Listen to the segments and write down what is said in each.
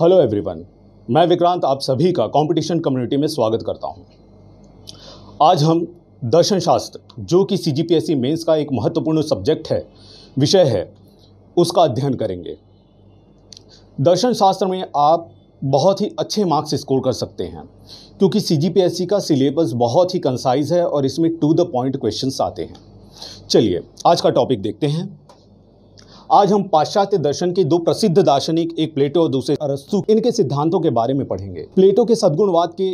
Hello everyone मैं विक्रांत आप सभी का कंपटीशन कम्युनिटी में स्वागत करता हूं। आज हम दर्शन शास्त्र जो कि C G P S mains का एक महत्वपूर्ण सब्जेक्ट है विषय है उसका अध्ययन करेंगे दर्शन शास्त्र में आप बहुत ही अच्छे मार्क्स स्कोर कर सकते हैं क्योंकि सी जी पी एस का सिलेबस बहुत ही कंसाइज है और इसमें टू द पॉइंट क्वेश्चन आते हैं चलिए आज का टॉपिक देखते हैं आज हम पाश्चात्य दर्शन के दो प्रसिद्ध दार्शनिक एक प्लेटो और दूसरे अरस्तु इनके सिद्धांतों के बारे में पढ़ेंगे प्लेटो के सद्गुणवाद के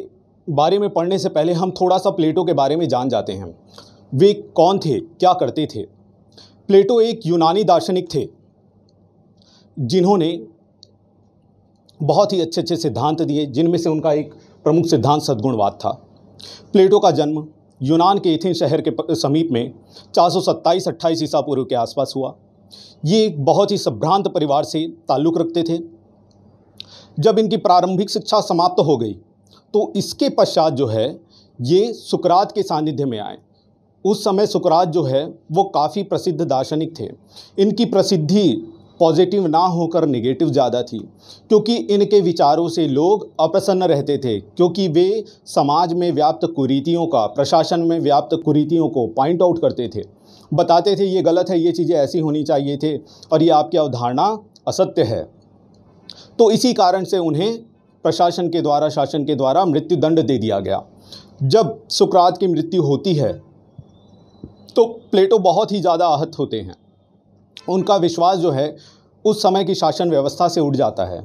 बारे में पढ़ने से पहले हम थोड़ा सा प्लेटो के बारे में जान जाते हैं वे कौन थे क्या करते थे प्लेटो एक यूनानी दार्शनिक थे जिन्होंने बहुत ही अच्छे अच्छे सिद्धांत दिए जिनमें से उनका एक प्रमुख सिद्धांत सद्गुणवाद था प्लेटो का जन्म यूनान के एथेंस शहर के समीप में चार सौ सत्ताईस अट्ठाईस ईसा पूर्व के आसपास हुआ ये एक बहुत ही संभ्रांत परिवार से ताल्लुक़ रखते थे जब इनकी प्रारंभिक शिक्षा समाप्त हो गई तो इसके पश्चात जो है ये सुकरात के सानिध्य में आए उस समय सुकरात जो है वो काफ़ी प्रसिद्ध दार्शनिक थे इनकी प्रसिद्धि पॉजिटिव ना होकर नेगेटिव ज़्यादा थी क्योंकि इनके विचारों से लोग अप्रसन्न रहते थे क्योंकि वे समाज में व्याप्त कुरीतियों का प्रशासन में व्याप्त कुरीतियों को पॉइंट आउट करते थे बताते थे ये गलत है ये चीज़ें ऐसी होनी चाहिए थी और ये आपकी अवधारणा असत्य है तो इसी कारण से उन्हें प्रशासन के द्वारा शासन के द्वारा मृत्युदंड दे दिया गया जब सुकरात की मृत्यु होती है तो प्लेटो बहुत ही ज़्यादा आहत होते हैं उनका विश्वास जो है उस समय की शासन व्यवस्था से उठ जाता है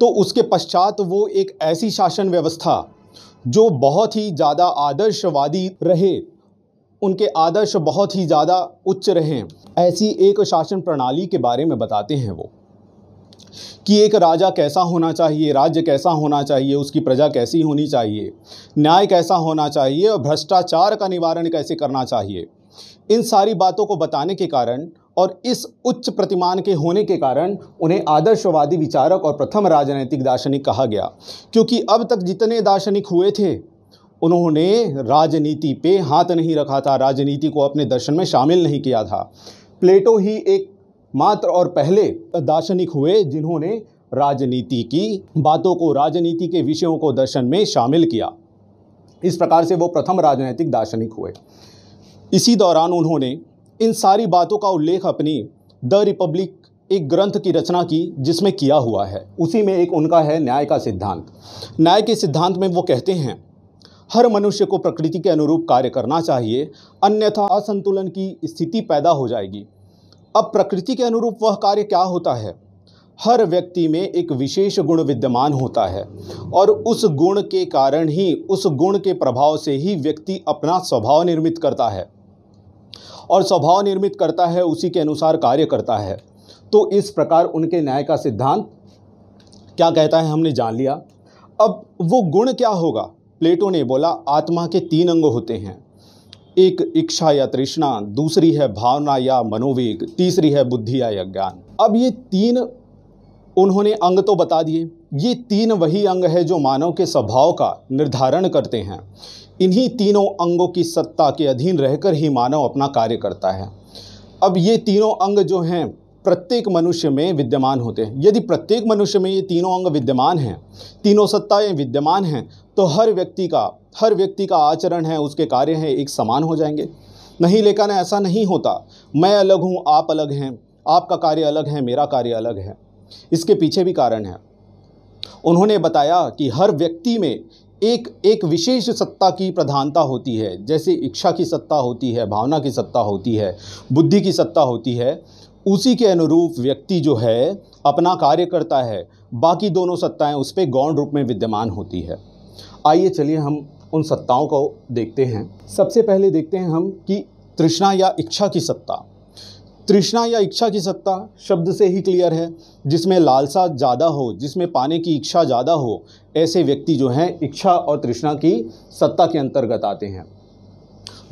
तो उसके पश्चात वो एक ऐसी शासन व्यवस्था जो बहुत ही ज़्यादा आदर्शवादी रहे उनके आदर्श बहुत ही ज़्यादा उच्च रहे हैं ऐसी एक शासन प्रणाली के बारे में बताते हैं वो कि एक राजा कैसा होना चाहिए राज्य कैसा होना चाहिए उसकी प्रजा कैसी होनी चाहिए न्याय कैसा होना चाहिए और भ्रष्टाचार का निवारण कैसे करना चाहिए इन सारी बातों को बताने के कारण और इस उच्च प्रतिमान के होने के कारण उन्हें आदर्शवादी विचारक और प्रथम राजनैतिक दार्शनिक कहा गया क्योंकि अब तक जितने दार्शनिक हुए थे उन्होंने राजनीति पे हाथ नहीं रखा था राजनीति को अपने दर्शन में शामिल नहीं किया था प्लेटो ही एक मात्र और पहले दार्शनिक हुए जिन्होंने राजनीति की बातों को राजनीति के विषयों को दर्शन में शामिल किया इस प्रकार से वो प्रथम राजनीतिक दार्शनिक हुए इसी दौरान उन्होंने इन सारी बातों का उल्लेख अपनी द रिपब्लिक एक ग्रंथ की रचना की जिसमें किया हुआ है उसी में एक उनका है न्याय का सिद्धांत न्याय के सिद्धांत में वो कहते हैं हर मनुष्य को प्रकृति के अनुरूप कार्य करना चाहिए अन्यथा असंतुलन की स्थिति पैदा हो जाएगी अब प्रकृति के अनुरूप वह कार्य क्या होता है हर व्यक्ति में एक विशेष गुण विद्यमान होता है और उस गुण के कारण ही उस गुण के प्रभाव से ही व्यक्ति अपना स्वभाव निर्मित करता है और स्वभाव निर्मित करता है उसी के अनुसार कार्य करता है तो इस प्रकार उनके न्याय का सिद्धांत क्या कहता है हमने जान लिया अब वो गुण क्या होगा प्लेटो ने बोला आत्मा के तीन अंग होते हैं एक इच्छा या तृष्णा दूसरी है भावना या मनोवेग तीसरी है बुद्धि या ज्ञान अब ये तीन उन्होंने अंग तो बता दिए ये तीन वही अंग है जो मानव के स्वभाव का निर्धारण करते हैं इन्हीं तीनों अंगों की सत्ता के अधीन रहकर ही मानव अपना कार्य करता है अब ये तीनों अंग जो हैं प्रत्येक मनुष्य में विद्यमान होते हैं यदि प्रत्येक मनुष्य में ये तीनों अंग विद्यमान हैं तीनों सत्ताएं विद्यमान हैं तो हर व्यक्ति का हर व्यक्ति का आचरण है उसके कार्य हैं एक समान हो जाएंगे नहीं लेकिन ऐसा नहीं होता मैं अलग हूँ आप अलग हैं आपका कार्य अलग है मेरा कार्य अलग है इसके पीछे भी कारण है उन्होंने बताया कि हर व्यक्ति में एक एक विशेष सत्ता की प्रधानता होती है जैसे इच्छा की सत्ता होती है भावना की सत्ता होती है बुद्धि की सत्ता होती है उसी के अनुरूप व्यक्ति जो है अपना कार्य करता है बाकी दोनों सत्ताएं उस पर गौण रूप में विद्यमान होती है आइए चलिए हम उन सत्ताओं को देखते हैं सबसे पहले देखते हैं हम कि तृष्णा या इच्छा की सत्ता तृष्णा या इच्छा की सत्ता शब्द से ही क्लियर है जिसमें लालसा ज़्यादा हो जिसमें पाने की इच्छा ज़्यादा हो ऐसे व्यक्ति जो हैं इच्छा और तृष्णा की सत्ता के अंतर्गत आते हैं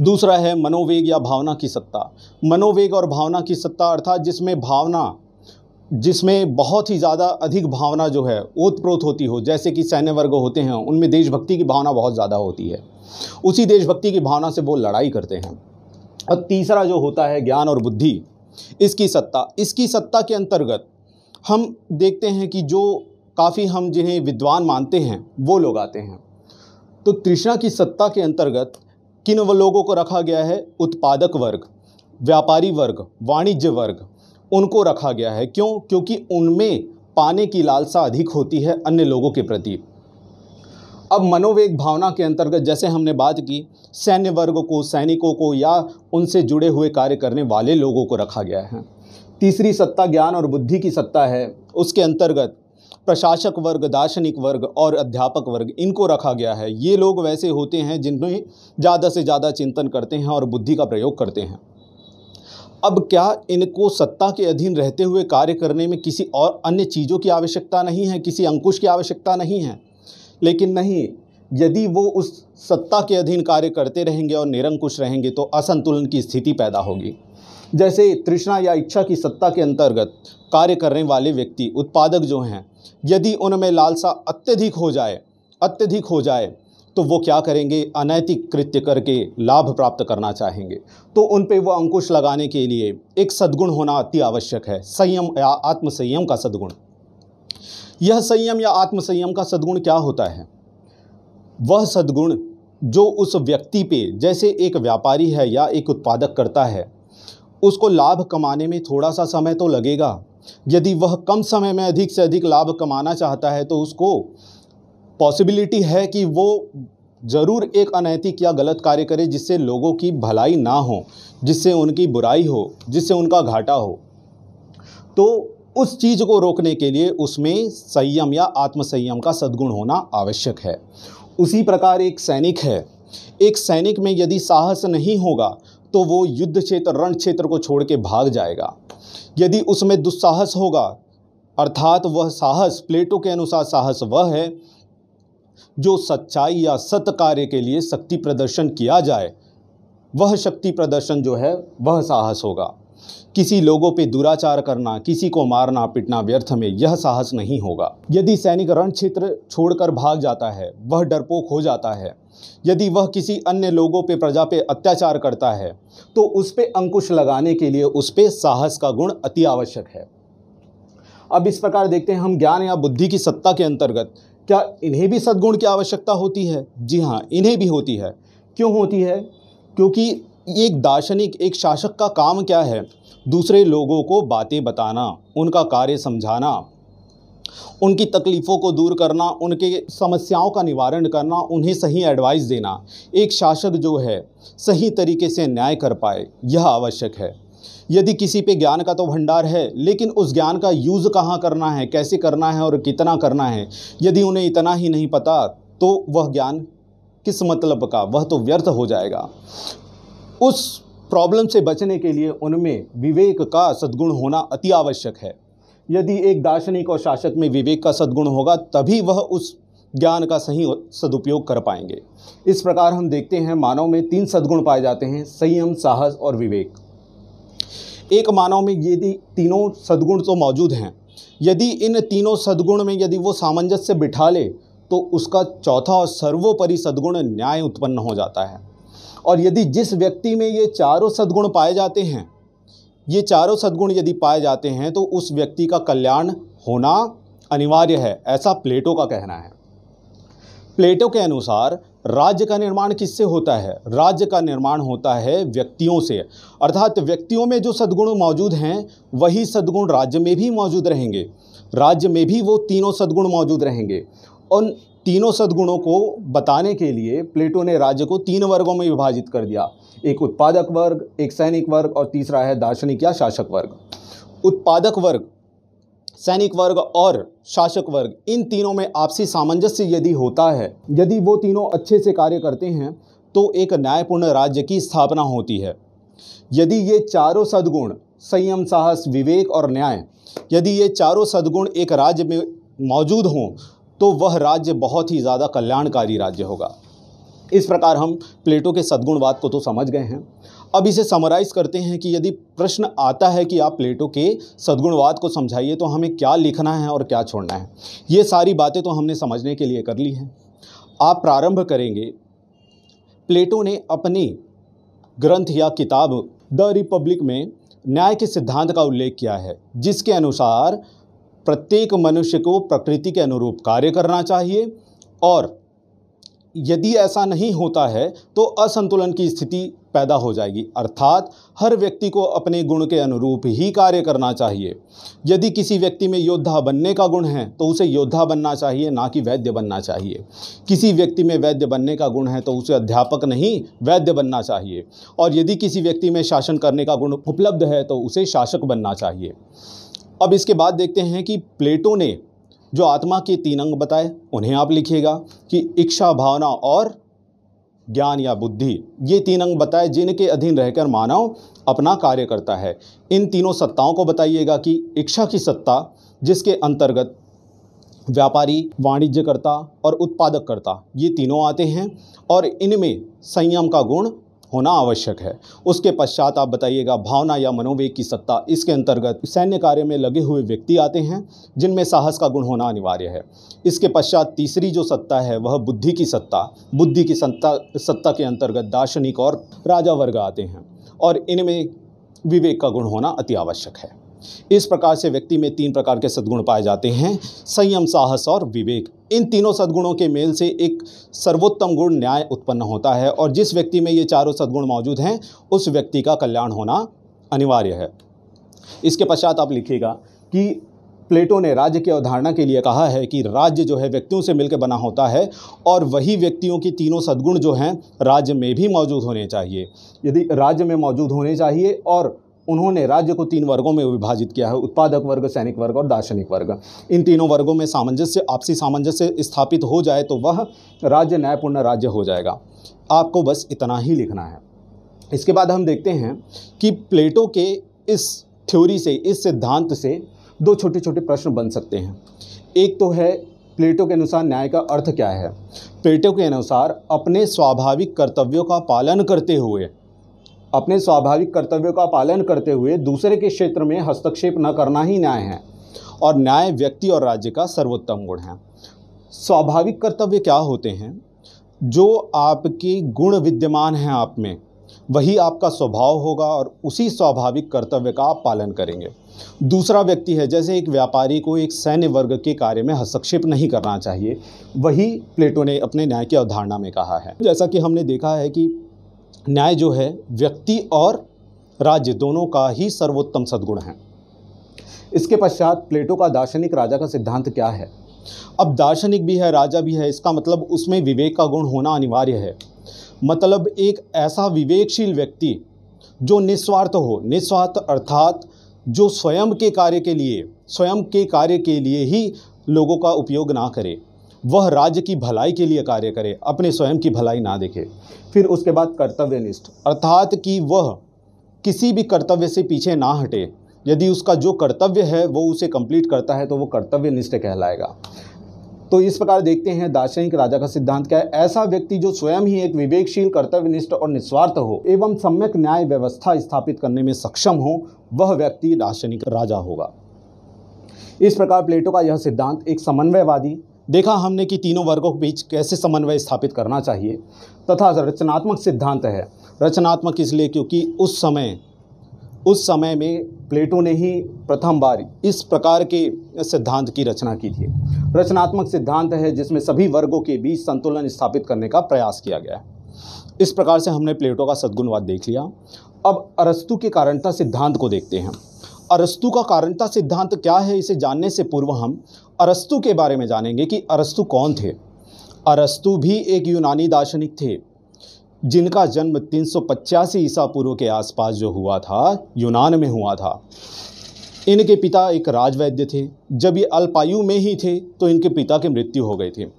दूसरा है मनोवेग या भावना की सत्ता मनोवेग और भावना की सत्ता अर्थात जिसमें भावना जिसमें बहुत ही ज़्यादा अधिक भावना जो है ओतप्रोत होती हो जैसे कि सैन्य वर्ग होते हैं उनमें देशभक्ति की भावना बहुत ज़्यादा होती है उसी देशभक्ति की भावना से वो लड़ाई करते हैं और तीसरा जो होता है ज्ञान और बुद्धि इसकी सत्ता इसकी सत्ता के अंतर्गत हम देखते हैं कि जो काफ़ी हम जिन्हें विद्वान मानते हैं वो लोग आते हैं तो तृष्णा की सत्ता के अंतर्गत किन लोगों को रखा गया है उत्पादक वर्ग व्यापारी वर्ग वाणिज्य वर्ग उनको रखा गया है क्यों क्योंकि उनमें पाने की लालसा अधिक होती है अन्य लोगों के प्रति अब मनोवेग भावना के अंतर्गत जैसे हमने बात की सैन्य वर्ग को सैनिकों को या उनसे जुड़े हुए कार्य करने वाले लोगों को रखा गया है तीसरी सत्ता ज्ञान और बुद्धि की सत्ता है उसके अंतर्गत प्रशासक वर्ग दार्शनिक वर्ग और अध्यापक वर्ग इनको रखा गया है ये लोग वैसे होते हैं जिनमें ज़्यादा से ज़्यादा चिंतन करते हैं और बुद्धि का प्रयोग करते हैं अब क्या इनको सत्ता के अधीन रहते हुए कार्य करने में किसी और अन्य चीज़ों की आवश्यकता नहीं है किसी अंकुश की आवश्यकता नहीं है लेकिन नहीं यदि वो उस सत्ता के अधीन कार्य करते रहेंगे और निरंकुश रहेंगे तो असंतुलन की स्थिति पैदा होगी जैसे तृष्णा या इच्छा की सत्ता के अंतर्गत कार्य करने वाले व्यक्ति उत्पादक जो हैं यदि उनमें लालसा अत्यधिक हो जाए अत्यधिक हो जाए तो वो क्या करेंगे अनैतिक कृत्य करके लाभ प्राप्त करना चाहेंगे तो उन पे वो अंकुश लगाने के लिए एक सद्गुण होना अति आवश्यक है संयम या आत्मसंयम का सद्गुण यह संयम या आत्मसंयम का सद्गुण क्या होता है वह सद्गुण जो उस व्यक्ति पे जैसे एक व्यापारी है या एक उत्पादक करता है उसको लाभ कमाने में थोड़ा सा समय तो लगेगा यदि वह कम समय में अधिक से अधिक लाभ कमाना चाहता है तो उसको पॉसिबिलिटी है कि वो ज़रूर एक अनैतिक या गलत कार्य करे जिससे लोगों की भलाई ना हो जिससे उनकी बुराई हो जिससे उनका घाटा हो तो उस चीज़ को रोकने के लिए उसमें संयम या आत्मसंयम का सद्गुण होना आवश्यक है उसी प्रकार एक सैनिक है एक सैनिक में यदि साहस नहीं होगा तो वो युद्ध क्षेत्र रण क्षेत्र को छोड़ के भाग जाएगा यदि उसमें दुस्साहस होगा अर्थात वह साहस प्लेटो के अनुसार साहस वह है जो सच्चाई या सत कार्य के लिए शक्ति प्रदर्शन किया जाए वह शक्ति प्रदर्शन जो है वह साहस होगा किसी लोगों पे दुराचार करना किसी को मारना पिटना व्यर्थ में यह साहस नहीं होगा यदि सैनिक रण क्षेत्र छोड़कर भाग जाता है वह डरपोक हो जाता है यदि वह किसी अन्य लोगों पे प्रजा पे अत्याचार करता है तो उस पर अंकुश लगाने के लिए उस पर साहस का गुण अति आवश्यक है अब इस प्रकार देखते हैं हम ज्ञान या बुद्धि की सत्ता के अंतर्गत क्या इन्हें भी सद्गुण की आवश्यकता होती है जी हाँ इन्हें भी होती है क्यों होती है क्योंकि एक दार्शनिक एक शासक का काम क्या है दूसरे लोगों को बातें बताना उनका कार्य समझाना उनकी तकलीफ़ों को दूर करना उनके समस्याओं का निवारण करना उन्हें सही एडवाइस देना एक शासक जो है सही तरीके से न्याय कर पाए यह आवश्यक है यदि किसी पे ज्ञान का तो भंडार है लेकिन उस ज्ञान का यूज़ कहाँ करना है कैसे करना है और कितना करना है यदि उन्हें इतना ही नहीं पता तो वह ज्ञान किस मतलब का वह तो व्यर्थ हो जाएगा उस प्रॉब्लम से बचने के लिए उनमें विवेक का सद्गुण होना अति आवश्यक है यदि एक दार्शनिक और शासक में विवेक का सद्गुण होगा तभी वह उस ज्ञान का सही सदुपयोग कर पाएंगे इस प्रकार हम देखते हैं मानव में तीन सद्गुण पाए जाते हैं संयम साहस और विवेक एक मानव में यदि तीनों सद्गुण तो मौजूद हैं यदि इन तीनों सद्गुण में यदि वो सामंजस्य बिठा ले तो उसका चौथा और सर्वोपरि सद्गुण न्याय उत्पन्न हो जाता है और यदि जिस व्यक्ति में ये चारों सद्गुण पाए जाते हैं ये चारों सद्गुण यदि पाए जाते हैं तो उस व्यक्ति का कल्याण होना अनिवार्य है ऐसा प्लेटो का कहना है प्लेटो के अनुसार राज्य का निर्माण किससे होता है राज्य का निर्माण होता है व्यक्तियों से अर्थात व्यक्तियों में जो सद्गुण मौजूद हैं वही सद्गुण राज्य में भी मौजूद रहेंगे राज्य में भी वो तीनों सद्गुण मौजूद रहेंगे उन तीनों सद्गुणों को बताने के लिए प्लेटो ने राज्य को तीन वर्गों में विभाजित कर दिया एक उत्पादक वर्ग एक सैनिक वर्ग और तीसरा है दार्शनिक या शासक वर्ग उत्पादक वर्ग सैनिक वर्ग और शासक वर्ग इन तीनों में आपसी सामंजस्य यदि होता है यदि वो तीनों अच्छे से कार्य करते हैं तो एक न्यायपूर्ण राज्य की स्थापना होती है यदि ये चारों सद्गुण संयम साहस विवेक और न्याय यदि ये चारों सद्गुण एक राज्य में मौजूद हों तो वह राज्य बहुत ही ज़्यादा कल्याणकारी राज्य होगा इस प्रकार हम प्लेटो के सद्गुणवाद को तो समझ गए हैं अब इसे समराइज़ करते हैं कि यदि प्रश्न आता है कि आप प्लेटो के सद्गुणवाद को समझाइए तो हमें क्या लिखना है और क्या छोड़ना है ये सारी बातें तो हमने समझने के लिए कर ली हैं आप प्रारंभ करेंगे प्लेटो ने अपने ग्रंथ या किताब द रिपब्लिक में न्याय के सिद्धांत का उल्लेख किया है जिसके अनुसार प्रत्येक मनुष्य को प्रकृति के अनुरूप कार्य करना चाहिए और यदि ऐसा नहीं होता है तो असंतुलन की स्थिति पैदा हो जाएगी अर्थात हर व्यक्ति को अपने गुण के अनुरूप ही कार्य करना चाहिए यदि किसी व्यक्ति में योद्धा बनने का गुण है तो उसे योद्धा बनना चाहिए ना कि वैद्य बनना चाहिए किसी व्यक्ति में वैद्य बनने का गुण है तो उसे अध्यापक नहीं वैद्य बनना चाहिए और यदि किसी व्यक्ति में शासन करने का गुण उपलब्ध है तो उसे शासक बनना चाहिए अब इसके बाद देखते हैं कि प्लेटो ने जो आत्मा के तीन अंग बताए उन्हें आप लिखिएगा कि इच्छा भावना और ज्ञान या बुद्धि ये तीन अंग बताए जिनके अधीन रहकर मानव अपना कार्य करता है इन तीनों सत्ताओं को बताइएगा कि इच्छा की सत्ता जिसके अंतर्गत व्यापारी वाणिज्यकर्ता और उत्पादककर्ता ये तीनों आते हैं और इनमें संयम का गुण होना आवश्यक है उसके पश्चात आप बताइएगा भावना या मनोवेग की सत्ता इसके अंतर्गत सैन्य कार्य में लगे हुए व्यक्ति आते हैं जिनमें साहस का गुण होना अनिवार्य है इसके पश्चात तीसरी जो सत्ता है वह बुद्धि की सत्ता बुद्धि की सत्ता सत्ता के अंतर्गत दार्शनिक और राजा वर्ग आते हैं और इनमें विवेक का गुण होना अति आवश्यक है इस प्रकार से व्यक्ति में तीन प्रकार के सद्गुण पाए जाते हैं संयम साहस और विवेक इन तीनों सद्गुणों के मेल से एक सर्वोत्तम गुण न्याय उत्पन्न होता है और जिस व्यक्ति में ये चारों सद्गुण मौजूद हैं उस व्यक्ति का कल्याण होना अनिवार्य है इसके पश्चात आप लिखिएगा कि प्लेटो ने राज्य की अवधारणा के लिए कहा है कि राज्य जो है व्यक्तियों से मिलकर बना होता है और वही व्यक्तियों की तीनों सद्गुण जो हैं राज्य में भी मौजूद होने चाहिए यदि राज्य में मौजूद होने चाहिए और उन्होंने राज्य को तीन वर्गों में विभाजित किया है उत्पादक वर्ग सैनिक वर्ग और दार्शनिक वर्ग इन तीनों वर्गों में सामंजस्य आपसी सामंजस्य स्थापित हो जाए तो वह राज्य न्यायपूर्ण राज्य हो जाएगा आपको बस इतना ही लिखना है इसके बाद हम देखते हैं कि प्लेटो के इस थ्योरी से इस सिद्धांत से दो छोटे छोटे प्रश्न बन सकते हैं एक तो है प्लेटो के अनुसार न्याय का अर्थ क्या है प्लेटो के अनुसार अपने स्वाभाविक कर्तव्यों का पालन करते हुए अपने स्वाभाविक कर्तव्यों का पालन करते हुए दूसरे के क्षेत्र में हस्तक्षेप न करना ही न्याय है और न्याय व्यक्ति और राज्य का सर्वोत्तम गुण है स्वाभाविक कर्तव्य क्या होते हैं जो आपके गुण विद्यमान हैं आप में वही आपका स्वभाव होगा और उसी स्वाभाविक कर्तव्य का आप पालन करेंगे दूसरा व्यक्ति है जैसे एक व्यापारी को एक सैन्य वर्ग के कार्य में हस्तक्षेप नहीं करना चाहिए वही प्लेटो ने अपने न्याय की अवधारणा में कहा है जैसा कि हमने देखा है कि न्याय जो है व्यक्ति और राज्य दोनों का ही सर्वोत्तम सद्गुण है इसके पश्चात प्लेटो का दार्शनिक राजा का सिद्धांत क्या है अब दार्शनिक भी है राजा भी है इसका मतलब उसमें विवेक का गुण होना अनिवार्य है मतलब एक ऐसा विवेकशील व्यक्ति जो निस्वार्थ हो निस्वार्थ अर्थात जो स्वयं के कार्य के लिए स्वयं के कार्य के लिए ही लोगों का उपयोग ना करे वह राज्य की भलाई के लिए कार्य करे अपने स्वयं की भलाई ना देखे फिर उसके बाद कर्तव्यनिष्ठ अर्थात कि वह किसी भी कर्तव्य से पीछे ना हटे यदि उसका जो कर्तव्य है वो उसे कंप्लीट करता है तो वो कर्तव्यनिष्ठ कहलाएगा तो इस प्रकार देखते हैं दार्शनिक राजा का सिद्धांत क्या है ऐसा व्यक्ति जो स्वयं ही एक विवेकशील कर्तव्यनिष्ठ और निस्वार्थ हो एवं सम्यक न्याय व्यवस्था स्थापित करने में सक्षम हो वह व्यक्ति दार्शनिक राजा होगा इस प्रकार प्लेटो का यह सिद्धांत एक समन्वयवादी देखा हमने कि तीनों वर्गों के बीच कैसे समन्वय स्थापित करना चाहिए तथा रचनात्मक सिद्धांत है रचनात्मक इसलिए क्योंकि उस समय उस समय में प्लेटो ने ही प्रथम बार इस प्रकार के सिद्धांत की रचना की थी रचनात्मक सिद्धांत है जिसमें सभी वर्गों के बीच संतुलन स्थापित करने का प्रयास किया गया है इस प्रकार से हमने प्लेटो का सद्गुणवाद देख लिया अब अरस्तु के कारणता सिद्धांत को देखते हैं अरस्तु का कारणता सिद्धांत क्या है इसे जानने से पूर्व हम अरस्तु के बारे में जानेंगे कि अरस्तु कौन थे अरस्तु भी एक यूनानी दार्शनिक थे जिनका जन्म तीन ईसा पूर्व के आसपास जो हुआ था यूनान में हुआ था इनके पिता एक राजवैद्य थे जब ये अल्पायु में ही थे तो इनके पिता की मृत्यु हो गई थी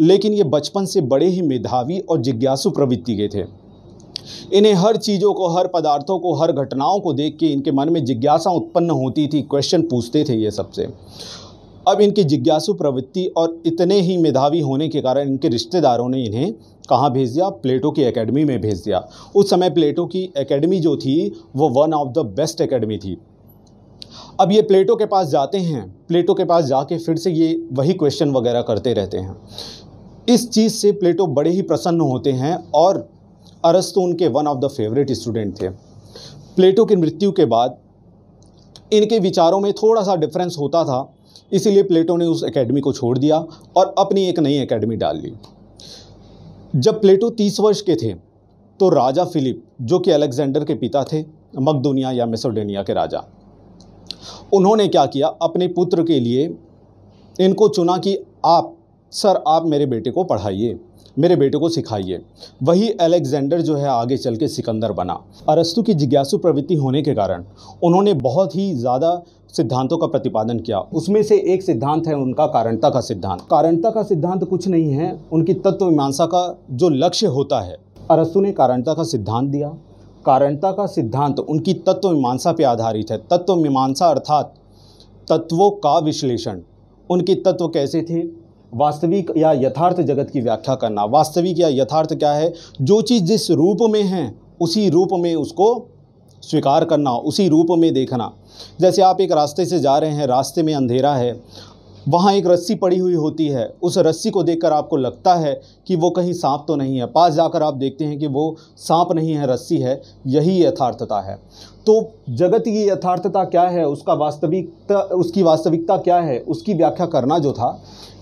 लेकिन ये बचपन से बड़े ही मेधावी और जिज्ञासु प्रवृत्ति के थे इन्हें हर चीज़ों को हर पदार्थों को हर घटनाओं को देख के इनके मन में जिज्ञासा उत्पन्न होती थी क्वेश्चन पूछते थे ये सबसे अब इनकी जिज्ञासु प्रवृत्ति और इतने ही मेधावी होने के कारण इनके रिश्तेदारों ने इन्हें कहाँ भेज दिया प्लेटो की एकेडमी में भेज दिया उस समय प्लेटो की एकेडमी जो थी वो one of the best academy थी अब ये प्लेटो के पास जाते हैं प्लेटो के पास जाके फिर से ये वही क्वेश्चन वगैरह करते रहते हैं इस चीज़ से प्लेटो बड़े ही प्रसन्न होते हैं और अरस्तु उनके one of the favourite student थे प्लेटो की मृत्यु के बाद इनके विचारों में थोड़ा सा डिफरेंस होता था इसीलिए प्लेटो ने उस एकेडमी को छोड़ दिया और अपनी एक नई एकेडमी डाल ली जब प्लेटो तीस वर्ष के थे तो राजा फिलिप जो कि अलेक्जेंडर के पिता थे मकदुनिया या मेसोडेनिया के राजा उन्होंने क्या किया अपने पुत्र के लिए इनको चुना कि आप सर आप मेरे बेटे को पढ़ाइए मेरे बेटे को सिखाइए वही अलेक्जेंडर जो है आगे चल के सिकंदर बना अरस्तु की जिज्ञासु प्रवृत्ति होने के कारण उन्होंने बहुत ही ज़्यादा सिद्धांतों का प्रतिपादन किया उसमें से एक सिद्धांत है उनका कारणता का सिद्धांत कारणता का सिद्धांत कुछ नहीं है उनकी तत्व मीमांसा का जो लक्ष्य होता है अरस्तु ने कारणता का सिद्धांत दिया कारणता का सिद्धांत उनकी तत्व मीमांसा पर आधारित है तत्व मीमांसा अर्थात तत्वों का विश्लेषण उनके तत्व कैसे थे वास्तविक या यथार्थ जगत की व्याख्या करना वास्तविक या यथार्थ क्या है जो चीज़ जिस रूप में है उसी रूप में उसको स्वीकार करना उसी रूप में देखना जैसे आप एक रास्ते से जा रहे हैं रास्ते में अंधेरा है वहाँ एक रस्सी पड़ी हुई होती है उस रस्सी को देखकर आपको लगता है कि वो कहीं सांप तो नहीं है पास जाकर आप देखते हैं कि वो सांप नहीं है रस्सी है यही यथार्थता है तो जगत की यथार्थता क्या है उसका वास्तविकता उसकी वास्तविकता क्या है उसकी व्याख्या करना जो था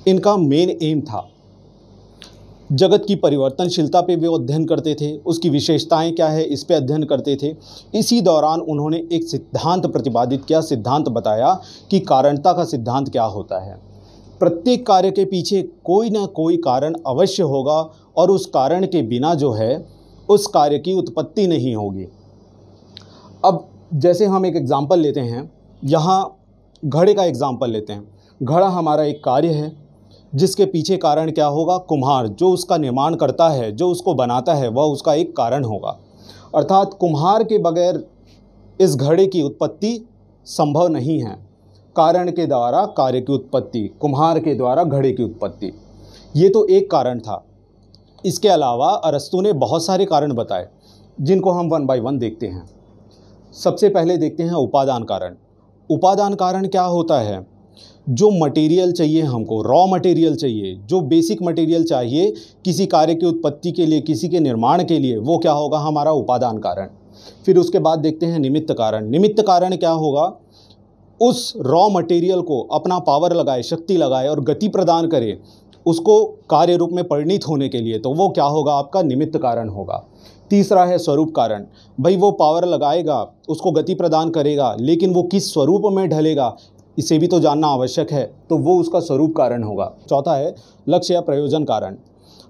इनका मेन एम था जगत की परिवर्तनशीलता पे वे अध्ययन करते थे उसकी विशेषताएं क्या है इस पे अध्ययन करते थे इसी दौरान उन्होंने एक सिद्धांत प्रतिपादित किया सिद्धांत बताया कि कारणता का सिद्धांत क्या होता है प्रत्येक कार्य के पीछे कोई ना कोई कारण अवश्य होगा और उस कारण के बिना जो है उस कार्य की उत्पत्ति नहीं होगी अब जैसे हम एक एग्ज़ाम्पल लेते हैं यहाँ घड़े का एग्ज़ाम्पल लेते हैं घड़ा हमारा एक कार्य है जिसके पीछे कारण क्या होगा कुम्हार जो उसका निर्माण करता है जो उसको बनाता है वह उसका एक कारण होगा अर्थात कुम्हार के बगैर इस घड़े की उत्पत्ति संभव नहीं है कारण के द्वारा कार्य की उत्पत्ति कुम्हार के द्वारा घड़े की उत्पत्ति ये तो एक कारण था इसके अलावा अरस्तु ने बहुत सारे कारण बताए जिनको हम वन बाय वन देखते हैं सबसे पहले देखते हैं उपादान कारण उपादान कारण क्या होता है जो मटेरियल चाहिए हमको रॉ मटेरियल चाहिए जो बेसिक मटेरियल चाहिए किसी कार्य की उत्पत्ति के लिए किसी के निर्माण के लिए वो क्या होगा हमारा उपादान कारण फिर उसके बाद देखते हैं निमित्त कारण निमित्त कारण क्या होगा उस रॉ मटेरियल को अपना पावर लगाए शक्ति लगाए और गति प्रदान करे उसको कार्य रूप में परिणित होने के लिए तो वो क्या होगा आपका निमित्त कारण होगा तीसरा है स्वरूप कारण भाई वो पावर लगाएगा उसको गति प्रदान करेगा लेकिन वो किस स्वरूप में ढलेगा इसे भी तो जानना आवश्यक है तो वो उसका स्वरूप कारण होगा चौथा है लक्ष्य या प्रयोजन कारण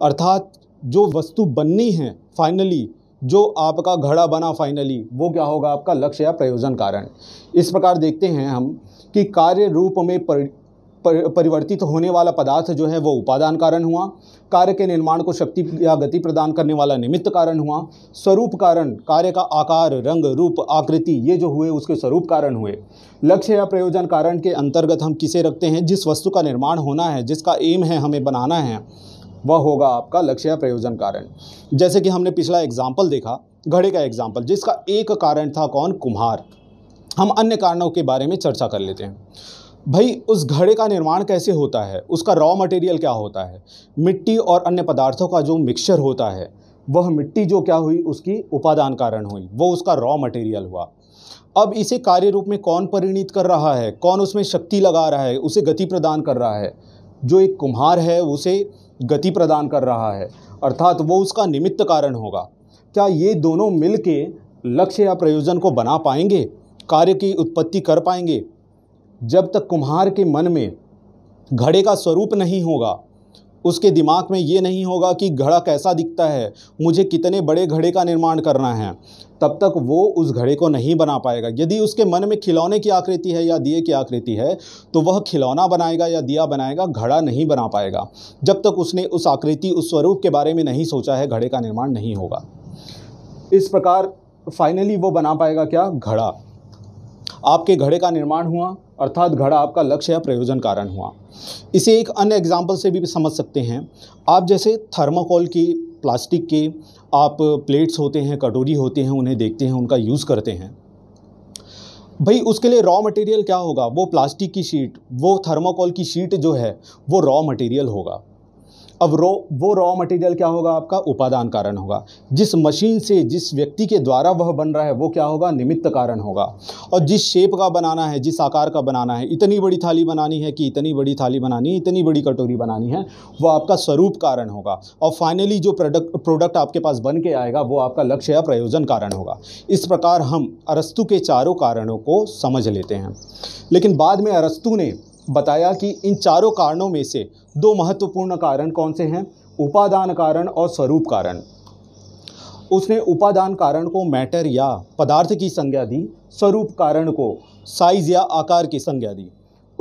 अर्थात जो वस्तु बननी है फाइनली जो आपका घड़ा बना फाइनली वो क्या होगा आपका लक्ष्य या प्रयोजन कारण इस प्रकार देखते हैं हम कि कार्य रूप में पर, परिवर्तित होने वाला पदार्थ जो है वो उपादान कारण हुआ कार्य के निर्माण को शक्ति या गति प्रदान करने वाला निमित्त कारण हुआ स्वरूप कारण कार्य का आकार रंग रूप आकृति ये जो हुए उसके स्वरूप कारण हुए लक्ष्य या प्रयोजन कारण के अंतर्गत हम किसे रखते हैं जिस वस्तु का निर्माण होना है जिसका एम है हमें बनाना है वह होगा आपका लक्ष्य या प्रयोजन कारण जैसे कि हमने पिछला एग्जाम्पल देखा घड़े का एग्जाम्पल जिसका एक कारण था कौन कुम्हार हम अन्य कारणों के बारे में चर्चा कर लेते हैं भाई उस घड़े का निर्माण कैसे होता है उसका रॉ मटेरियल क्या होता है मिट्टी और अन्य पदार्थों का जो मिक्सचर होता है वह मिट्टी जो क्या हुई उसकी उपादान कारण हुई वो उसका रॉ मटेरियल हुआ अब इसे कार्य रूप में कौन परिणित कर रहा है कौन उसमें शक्ति लगा रहा है उसे गति प्रदान कर रहा है जो एक कुम्हार है उसे गति प्रदान कर रहा है अर्थात वो उसका निमित्त कारण होगा क्या ये दोनों मिलके लक्ष्य या प्रयोजन को बना पाएंगे कार्य की उत्पत्ति कर पाएंगे जब तक कुम्हार के मन में घड़े का स्वरूप नहीं होगा उसके दिमाग में ये नहीं होगा कि घड़ा कैसा दिखता है मुझे कितने बड़े घड़े का निर्माण करना है तब तक वो उस घड़े को नहीं बना पाएगा यदि उसके मन में खिलौने की आकृति है या दिए की आकृति है तो वह खिलौना बनाएगा या दिया बनाएगा घड़ा नहीं बना पाएगा जब तक उसने उस आकृति उस स्वरूप के बारे में नहीं सोचा है घड़े का निर्माण नहीं होगा इस प्रकार फाइनली वो बना पाएगा क्या घड़ा आपके घड़े का निर्माण हुआ अर्थात घड़ा आपका लक्ष्य या प्रयोजन कारण हुआ इसे एक अन्य एग्जाम्पल से भी समझ सकते हैं आप जैसे थर्माकोल की प्लास्टिक के आप प्लेट्स होते हैं कटोरी होते हैं उन्हें देखते हैं उनका यूज़ करते हैं भाई उसके लिए रॉ मटेरियल क्या होगा वो प्लास्टिक की शीट वो थर्माकोल की शीट जो है वो रॉ मटेरियल होगा अब रो वो रॉ मटेरियल क्या होगा आपका उपादान कारण होगा जिस मशीन से जिस व्यक्ति के द्वारा वह बन रहा है वो क्या होगा निमित्त कारण होगा और जिस शेप का बनाना है जिस आकार का बनाना है इतनी बड़ी थाली बनानी है कि इतनी बड़ी थाली बनानी है इतनी बड़ी कटोरी बनानी है वह आपका स्वरूप कारण होगा और फाइनली जो प्रोडक्ट प्रोडक्ट आपके पास बन के आएगा वो आपका लक्ष्य या प्रयोजन कारण होगा इस प्रकार हम अरस्तु के चारों कारणों को समझ लेते हैं लेकिन बाद में अरस्तु ने बताया कि इन चारों कारणों में से दो महत्वपूर्ण कारण कौन से हैं उपादान कारण और स्वरूप कारण उसने उपादान कारण को मैटर या पदार्थ की संज्ञा दी स्वरूप कारण को साइज या आकार की संज्ञा दी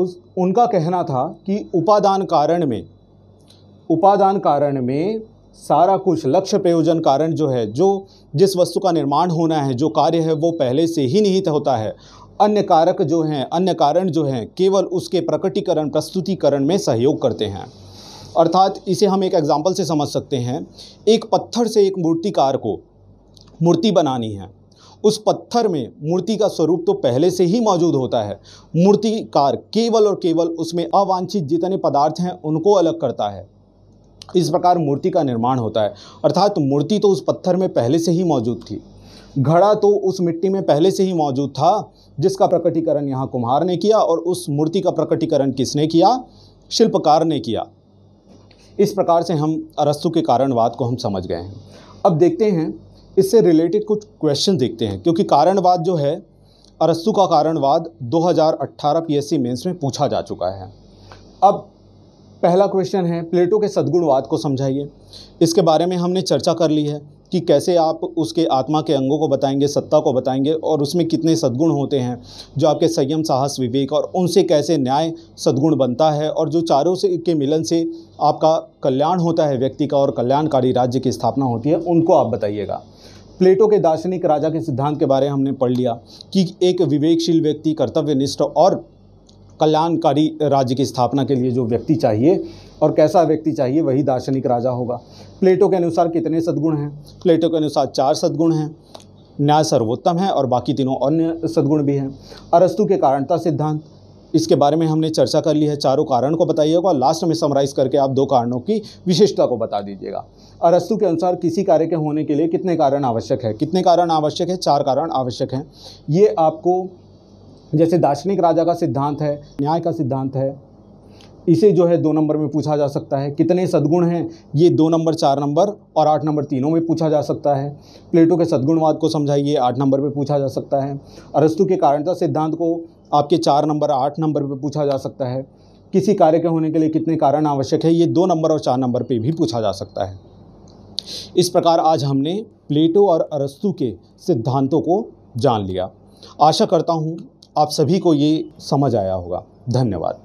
उस उनका कहना था कि उपादान कारण में उपादान कारण में सारा कुछ लक्ष्य प्रयोजन कारण जो है जो जिस वस्तु का निर्माण होना है जो कार्य है वो पहले से ही निहित होता है अन्य कारक जो हैं अन्य कारण जो हैं केवल उसके प्रकटीकरण प्रस्तुतिकरण में सहयोग करते हैं अर्थात इसे हम एक एग्जाम्पल से समझ सकते हैं एक पत्थर से एक मूर्तिकार को मूर्ति बनानी है उस पत्थर में मूर्ति का स्वरूप तो पहले से ही मौजूद होता है मूर्तिकार केवल और केवल उसमें अवांछित जितने पदार्थ हैं उनको अलग करता है इस प्रकार मूर्ति का निर्माण होता है अर्थात मूर्ति तो उस पत्थर में पहले से ही मौजूद थी घड़ा तो उस मिट्टी में पहले से ही मौजूद था जिसका प्रकटीकरण यहाँ कुम्हार ने किया और उस मूर्ति का प्रकटीकरण किसने किया शिल्पकार ने किया इस प्रकार से हम अरस्तु के कारणवाद को हम समझ गए हैं अब देखते हैं इससे रिलेटेड कुछ क्वेश्चन देखते हैं क्योंकि कारणवाद जो है अरस्तु का कारणवाद 2018 पीएससी मेंस में पूछा जा चुका है अब पहला क्वेश्चन है प्लेटो के सद्गुणवाद को समझाइए इसके बारे में हमने चर्चा कर ली है कि कैसे आप उसके आत्मा के अंगों को बताएंगे सत्ता को बताएंगे और उसमें कितने सद्गुण होते हैं जो आपके संयम साहस विवेक और उनसे कैसे न्याय सद्गुण बनता है और जो चारों से के मिलन से आपका कल्याण होता है व्यक्ति का और कल्याणकारी राज्य की स्थापना होती है उनको आप बताइएगा प्लेटो के दार्शनिक राजा के सिद्धांत के बारे में हमने पढ़ लिया कि एक विवेकशील व्यक्ति कर्तव्यनिष्ठ और कल्याणकारी राज्य की स्थापना के लिए जो व्यक्ति चाहिए और कैसा व्यक्ति चाहिए वही दार्शनिक राजा होगा प्लेटो के अनुसार कितने सद्गुण हैं प्लेटो के अनुसार चार सद्गुण हैं न्याय सर्वोत्तम है और बाकी तीनों अन्य सद्गुण भी हैं अरस्तु के कारणता सिद्धांत इसके बारे में हमने चर्चा कर ली है चारों कारण को बताइएगा और लास्ट में समराइज करके आप दो कारणों की विशेषता को बता दीजिएगा अरस्तु के अनुसार किसी कार्य के होने के लिए कितने कारण आवश्यक है कितने कारण आवश्यक है चार कारण आवश्यक हैं ये आपको जैसे दार्शनिक राजा का सिद्धांत है न्याय का सिद्धांत है इसे जो है दो नंबर में पूछा जा सकता है कितने सद्गुण हैं ये दो नंबर चार नंबर और आठ नंबर तीनों में पूछा जा सकता है प्लेटो के सद्गुणवाद को समझाइए आठ नंबर में पूछा जा सकता है अरस्तु के कारणता सिद्धांत को आपके चार नंबर आठ नंबर पर पूछा जा सकता है किसी कार्य के होने के लिए कितने कारण आवश्यक है ये दो नंबर और चार नंबर पर भी पूछा जा सकता है इस प्रकार आज हमने प्लेटो और अरस्तु के सिद्धांतों को जान लिया आशा करता हूँ आप सभी को ये समझ आया होगा धन्यवाद